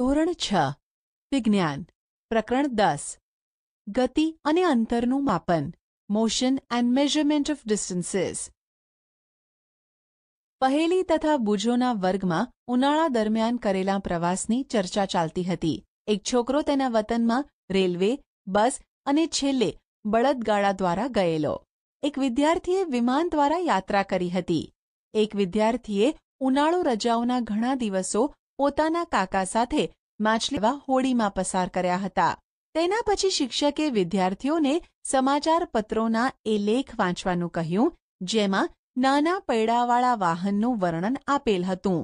ધોરણ છ વિજ્ઞાન પ્રકરણ દસ ગતિ અને અંતરનું માપન motion and measurement of distances પહેલી તથા બુજોના વર્ગમાં ઉનાળા દરમિયાન કરેલા પ્રવાસની ચર્ચા ચાલતી હતી એક છોકરો તેના વતનમાં રેલવે બસ અને છેલ્લે બળદગાડા દ્વારા ગયેલો એક વિદ્યાર્થીએ વિમાન દ્વારા યાત્રા કરી હતી એક વિદ્યાર્થીએ ઉનાળુ રજાઓના ઘણા દિવસો પોતાના કાકા સાથે માછલીવા હોડીમાં પસાર કર્યા હતા તેના પછી શિક્ષકે વિદ્યાર્થીઓને સમાચારપત્રોના એ લેખ વાંચવાનું કહ્યું જેમાં નાના પૈડાવાળા વાહનનું વર્ણન આપેલ હતું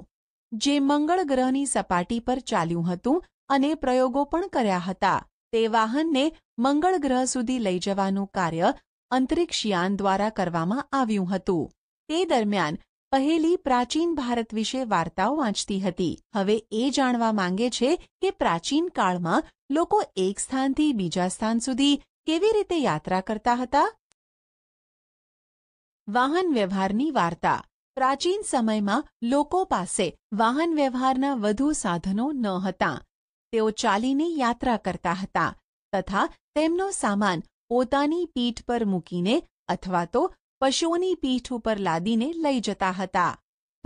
જે મંગળ ગ્રહની સપાટી પર ચાલ્યું હતું અને પ્રયોગો પણ કર્યા હતા તે વાહનને મંગળ ગ્રહ સુધી લઈ જવાનું કાર્ય અંતરિક્ષયાન દ્વારા કરવામાં આવ્યું હતું તે દરમિયાન પહેલી પ્રાચીન ભારત વિશે વાર્તાઓ વાંચતી હતી હવે એ જાણવા માંગે છે કે પ્રાચીન કાળમાં લોકો એક સ્થાનથી બીજા સ્થાન સુધી કેવી રીતે યાત્રા કરતા હતા વાહન વ્યવહારની વાર્તા પ્રાચીન સમયમાં લોકો પાસે વાહન વ્યવહારના વધુ સાધનો ન હતા તેઓ ચાલીને યાત્રા કરતા હતા તથા તેમનો સામાન પોતાની પીઠ પર મૂકીને અથવા તો પશુઓની પીઠ ઉપર લાદીને લઈ જતા હતા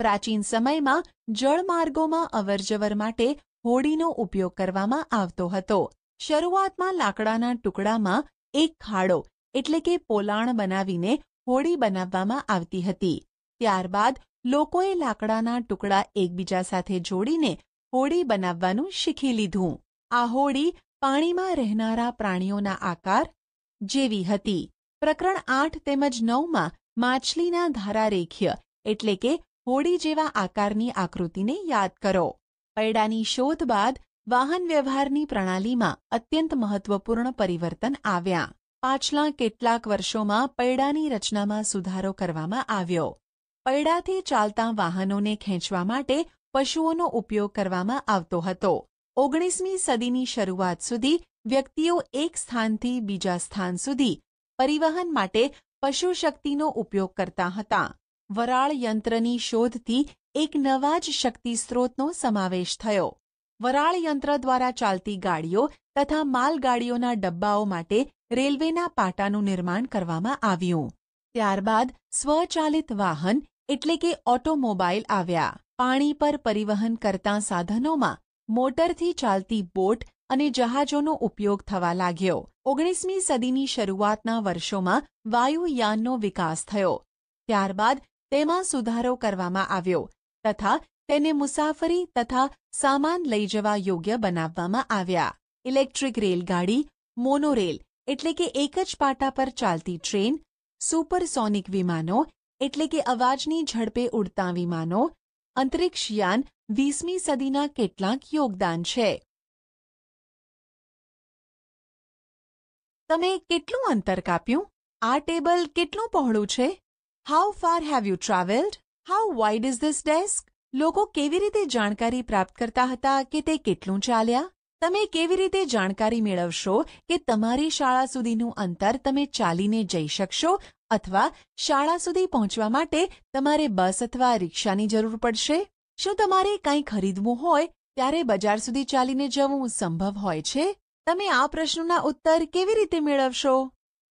પ્રાચીન સમયમાં જળમાર્ગોમાં અવરજવર માટે હોડીનો ઉપયોગ કરવામાં આવતો હતો શરૂઆતમાં લાકડાના ટુકડામાં એક ખાડો એટલે કે પોલાણ બનાવીને હોડી બનાવવામાં આવતી હતી ત્યારબાદ લોકોએ લાકડાના ટુકડા એકબીજા સાથે જોડીને હોડી બનાવવાનું શીખી લીધું આ હોડી પાણીમાં રહેનારા પ્રાણીઓના આકાર જેવી હતી પ્રકરણ આઠ તેમજ નવમાં માછલીના ધારારેખ્ય એટલે કે હોડી જેવા આકારની આકૃતિને યાદ કરો પૈડાની શોધ બાદ વાહન વ્યવહારની પ્રણાલીમાં અત્યંત મહત્વપૂર્ણ પરિવર્તન આવ્યા પાછલા કેટલાક વર્ષોમાં પૈડાની રચનામાં સુધારો કરવામાં આવ્યો પૈડાથી ચાલતા વાહનોને ખેંચવા માટે પશુઓનો ઉપયોગ કરવામાં આવતો હતો ઓગણીસમી સદીની શરૂઆત સુધી વ્યક્તિઓ એક સ્થાનથી બીજા સ્થાન સુધી પરિવહન માટે પશુ શક્તિનો ઉપયોગ કરતા હતા વરાળ યંત્રની શોધથી એક નવા જ શક્તિ સ્ત્રોતનો સમાવેશ થયો વરાળ યંત્ર દ્વારા ચાલતી ગાડીઓ તથા માલગાડીઓના ડબ્બાઓ માટે રેલવેના પાટાનું નિર્માણ કરવામાં આવ્યું ત્યારબાદ સ્વચાલિત વાહન એટલે કે ઓટોમોબાઈલ આવ્યા પાણી પર પરિવહન કરતા સાધનોમાં મોટરથી ચાલતી બોટ અને જહાજોનો ઉપયોગ થવા લાગ્યો ઓગણીસમી સદીની શરૂઆતના વર્ષોમાં વાયુયાનનો વિકાસ થયો ત્યારબાદ તેમાં સુધારો કરવામાં આવ્યો તથા તેને મુસાફરી તથા સામાન લઈ જવા યોગ્ય બનાવવામાં આવ્યા ઇલેક્ટ્રિક રેલગાડી મોનોરેલ એટલે કે એક જ પાટા પર ચાલતી ટ્રેન સુપરસોનિક વિમાનો એટલે કે અવાજની ઝડપે ઉડતા વિમાનો અંતરિક્ષયાન વીસમી સદીના કેટલાંક યોગદાન છે તમે કેટલું અંતર કાપ્યું આ ટેબલ કેટલું પહોળું છે how far have you travelled how wide is this desk લોકો કેવી રીતે જાણકારી પ્રાપ્ત કરતા હતા કે તે કેટલું ચાલ્યા તમે કેવી રીતે જાણકારી મેળવશો કે તમારી શાળા સુધીનું અંતર તમે ચાલીને જઈ શકશો અથવા શાળા સુધી પહોંચવા માટે તમારે બસ અથવા રિક્ષાની જરૂર પડશે શું તમારે કંઈ ખરીદવું હોય ત્યારે બજાર સુધી ચાલીને જવું સંભવ હોય છે તમે આ પ્રશ્નના ઉત્તર કેવી રીતે મેળવશો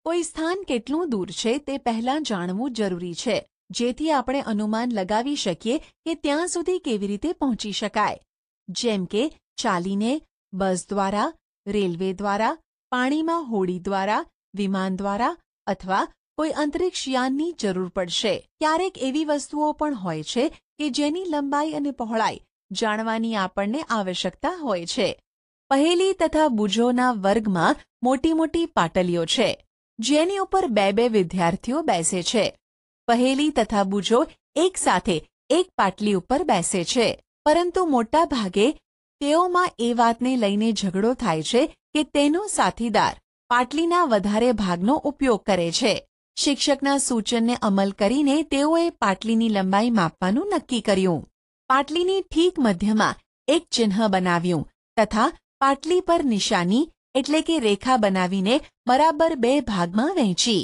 કોઈ સ્થાન કેટલું દૂર છે તે પહેલાં જાણવું જરૂરી છે જેથી આપણે અનુમાન લગાવી શકીએ કે ત્યાં સુધી કેવી રીતે પહોંચી શકાય જેમ કે ચાલીને બસ દ્વારા રેલવે દ્વારા પાણીમાં હોડી દ્વારા વિમાન દ્વારા અથવા કોઈ અંતરિક્ષયાનની જરૂર પડશે ક્યારેક એવી વસ્તુઓ પણ હોય છે કે જેની લંબાઈ અને પહોળાઈ જાણવાની આપણને આવશ્યકતા હોય છે પહેલી તથા બુજોના વર્ગમાં મોટી મોટી પાટલીઓ છે જેની ઉપર બે બે વિદ્યાર્થીઓ બેસે છે પહેલી તથા બુજો એક સાથે એક પાટલી ઉપર બેસે છે પરંતુ મોટા ભાગે તેઓમાં એ વાતને લઈને ઝઘડો થાય છે કે તેનો સાથીદાર પાટલીના વધારે ભાગનો ઉપયોગ કરે છે શિક્ષકના સૂચનને અમલ કરીને તેઓએ પાટલીની લંબાઈ માપવાનું નક્કી કર્યું પાટલીની ઠીક મધ્યમાં એક ચિહ્ન બનાવ્યું તથા પાટલી પર નિશાની એટલે કે રેખા બનાવીને બરાબર બે ભાગમાં વહેંચી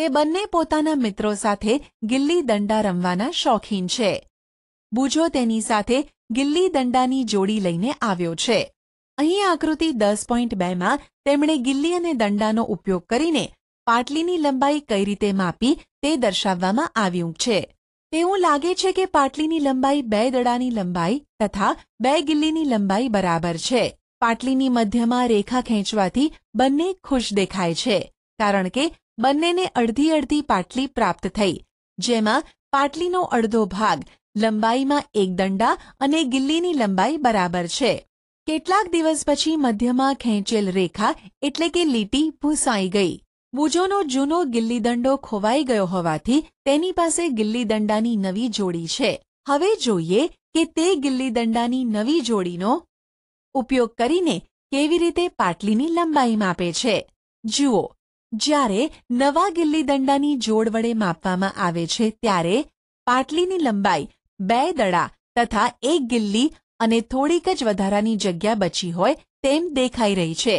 તે બંને પોતાના મિત્રો સાથે ગિલ્લી દંડા રમવાના શોખીન છે બુજો તેની સાથે ગિલ્લી દંડાની જોડી લઈને આવ્યો છે અહીં આકૃતિ દસ પોઈન્ટ બેમાં તેમણે ગિલ્લી અને દંડાનો ઉપયોગ કરીને પાટલીની લંબાઈ કઈ રીતે માપી તે દર્શાવવામાં આવ્યું છે તેવું લાગે છે કે પાટલીની લંબાઈ બે દડાની લંબાઈ તથા બે ગિલ્લીની લંબાઈ બરાબર છે પાટલીની મધ્યમાં રેખા ખેંચવાથી બંને ખુશ દેખાય છે કારણ કે બંનેને અડધી અડધી પાટલી પ્રાપ્ત થઈ જેમાં પાટલીનો અડધો ભાગ લંબાઈમાં એક દંડા અને ગિલ્લીની લંબાઈ બરાબર છે કેટલાક દિવસ પછી મધ્યમાં ખેંચેલ રેખા એટલે કે લીટી ભૂસાઈ ગઈ બુજોનો જૂનો ગિલ્લી દંડો ખોવાઈ ગયો હોવાથી તેની પાસે ગિલ્લી દંડાની નવી જોડી છે હવે જોઈએ કે તે ગિલ્લી દંડાની નવી જોડીનો ઉપયોગ કરીને કેવી રીતે પાટલીની લંબાઈ માપે છે જુઓ જ્યારે નવા ગિલ્લી દંડાની જોડ વડે માપવામાં આવે છે ત્યારે પાટલીની લંબાઈ બે દડા તથા એક ગિલ્લી અને થોડીક જ વધારાની જગ્યા બચી હોય તેમ દેખાઈ રહી છે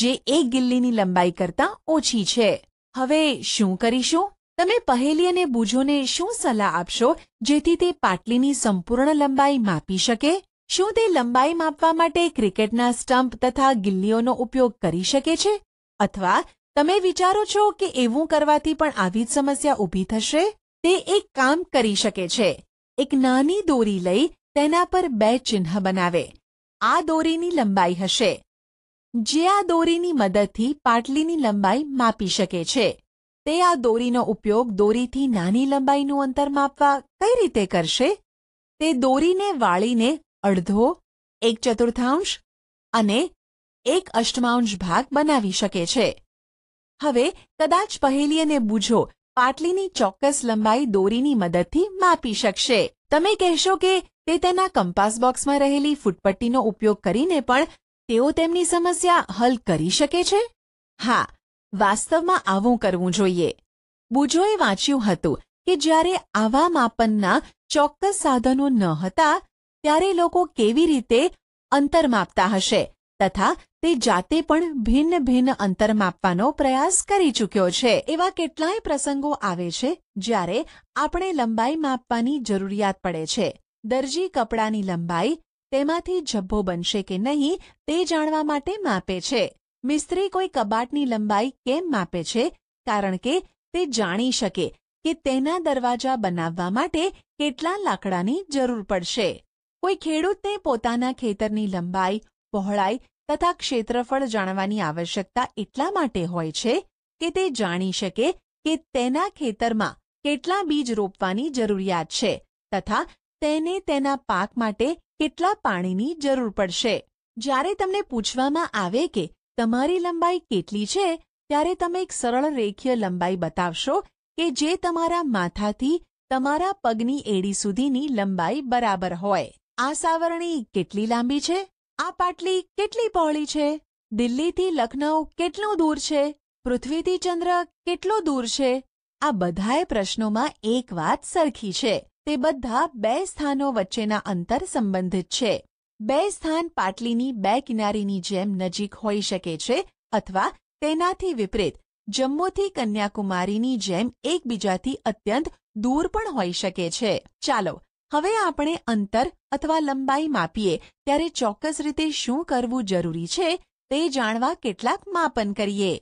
જે એક ગિલ્લીની લંબાઈ કરતાં ઓછી છે હવે શું કરીશું તમે પહેલી અને બુજોને શું સલાહ આપશો જેથી તે પાટલીની સંપૂર્ણ લંબાઈ માપી શકે શું તે લંબાઈ માપવા માટે ક્રિકેટના સ્ટમ્પ તથા ગિલ્લીઓનો ઉપયોગ કરી શકે છે અથવા તમે વિચારો છો કે એવું કરવાથી પણ આવી જ સમસ્યા ઊભી થશે તે એક કામ કરી શકે છે એક નાની દોરી લઈ તેના પર બે ચિહ્ન બનાવે આ દોરીની લંબાઈ હશે જે આ દોરીની મદદથી પાટલીની લંબાઈ માપી શકે છે તે આ દોરીનો ઉપયોગ દોરીથી નાની લંબાઈનું અંતર માપવા કઈ રીતે કરશે તે દોરીને વાળીને અડધો એક ચતુર્થાંશ અને એક અષ્ટમાંશ ભાગ બનાવી શકે છે હવે કદાચ પહેલીને બૂઝો પાટલીની ચોક્કસ લંબાઈ દોરીની મદદથી માપી શકશે તમે કહેશો કે તે તેના કંપાસ બોક્સમાં રહેલી ફૂટપટ્ટીનો ઉપયોગ કરીને પણ તેઓ તેમની સમસ્યા હલ કરી શકે છે હા વાસ્તવમાં આવું કરવું જોઈએ બુજોએ વાંચ્યું હતું કે જ્યારે આવા માપનના ચોક્કસ સાધનો ન હતા ત્યારે લોકો કેવી રીતે અંતર માપતા હશે તથા તે જાતે પણ ભિન્ન ભિન્ન અંતર માપવાનો પ્રયાસ કરી ચૂક્યો છે એવા કેટલાય પ્રસંગો આવે છે જ્યારે આપણે લંબાઈ માપવાની જરૂરિયાત પડે છે દરજી કપડાની લંબાઈ તેમાંથી જબ્બો બનશે કે નહીં તે જાણવા માટે માપે છે મિસ્ત્રી કોઈ કબાટની લંબાઈ કેમ માપે છે કારણ કે તે જાણી શકે કે તેના દરવાજા બનાવવા માટે કેટલા લાકડાની જરૂર પડશે કોઈ ખેડૂતને પોતાના ખેતરની લંબાઈ પહોળાઈ તથા ક્ષેત્રફળ જાણવાની આવશ્યકતા એટલા માટે હોય છે કે તે જાણી શકે કે તેના ખેતરમાં કેટલા બીજ રોપવાની જરૂરિયાત છે તથા તેને તેના પાક માટે કેટલા પાણીની જરૂર પડશે જ્યારે તમને પૂછવામાં આવે કે તમારી લંબાઈ કેટલી છે ત્યારે તમે એક સરળ રેખીય લંબાઈ બતાવશો કે જે તમારા માથાથી તમારા પગની એડી સુધીની લંબાઈ બરાબર હોય આ સાવરણી કેટલી લાંબી છે આ પાટલી કેટલી પહોળી છે દિલ્હીથી લખનૌ કેટલું દૂર છે પૃથ્વીથી ચંદ્ર કેટલો દૂર છે આ બધાય પ્રશ્નોમાં એક વાત સરખી છે તે બધા બે સ્થાનો વચ્ચેના અંતર સંબંધિત છે બે સ્થાન પાટલીની બે કિનારીની જેમ નજીક હોઈ શકે છે અથવા તેનાથી વિપરીત જમ્મુથી કન્યાકુમારીની જેમ એકબીજાથી અત્યંત દૂર પણ હોઈ શકે છે ચાલો હવે આપણે અંતર અથવા લંબાઈ માપીએ ત્યારે ચોક્કસ રીતે શું કરવું જરૂરી છે તે જાણવા કેટલાક માપન કરીએ